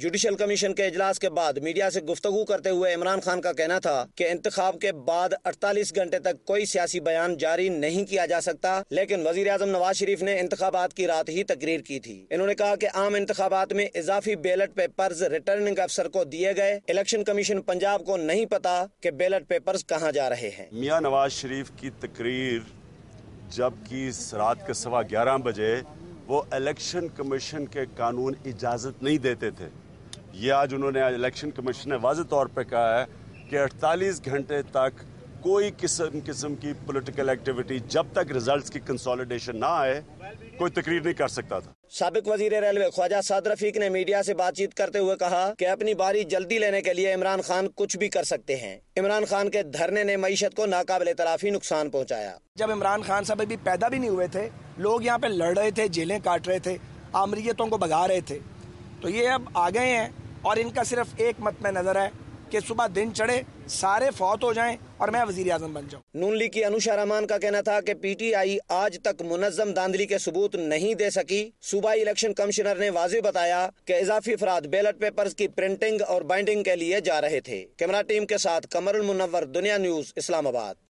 Judicial commission के अजलास के बाद मीडिया से गुफ्तगु करते हुए इमरान खान का कहना था कि इंतखाब के बाद 48 घंटे तक कोई सियासी बयान जारी नहीं किया जा सकता लेकिन वजीर अजम नवाज शरीफ ने इंतबात की रात ही तकरीर की थी इन्होंने कहा की आम इंतबात में इजाफी बैलेट पेपर रिटर्निंग अफसर को दिए गए इलेक्शन कमीशन पंजाब को नहीं पता की बैलेट पेपर कहाँ जा रहे हैं मियाँ नवाज शरीफ की तकरीर जबकि रात के सवा ग्यारह बजे वो इलेक्शन कमीशन के कानून इजाज़त नहीं देते थे ये आज उन्होंने आज इलेक्शन कमीशन ने वाज तौर पर कहा है कि 48 घंटे तक कोई किस्म किस्म की पॉलिटिकल एक्टिविटी जब तक रिजल्ट्स की कंसोलिडेशन ना आए कोई तकरीर नहीं कर सकता था सबक वजीर रेलवे ख्वाजा साद रफीक ने मीडिया से बातचीत करते हुए कहा कि अपनी बारी जल्दी लेने के लिए इमरान खान कुछ भी कर सकते हैं इमरान खान के धरने ने मीशत को नाकबले तलाफी नुकसान पहुँचाया जब इमरान खान साहब अभी पैदा भी नहीं हुए थे लोग यहाँ पे लड़ रहे थे जेलें काट रहे थे आमरीतों को भगा रहे थे तो ये अब आ गए हैं और इनका सिर्फ एक मत में नज़र है कि सुबह दिन चढ़े सारे फौत हो जाएं और मैं वजीर आजम बन जाऊं। नून लीग की अनुषा रहमान का कहना था कि पीटीआई आज तक मुनजम दांधली के सबूत नहीं दे सकी सूबाई इलेक्शन कमिश्नर ने वाजे बताया कि इजाफी अफराद बैलेट पेपर्स की प्रिंटिंग और बाइंडिंग के लिए जा रहे थे कैमरा टीम के साथ कमर मुनवर दुनिया न्यूज इस्लामाबाद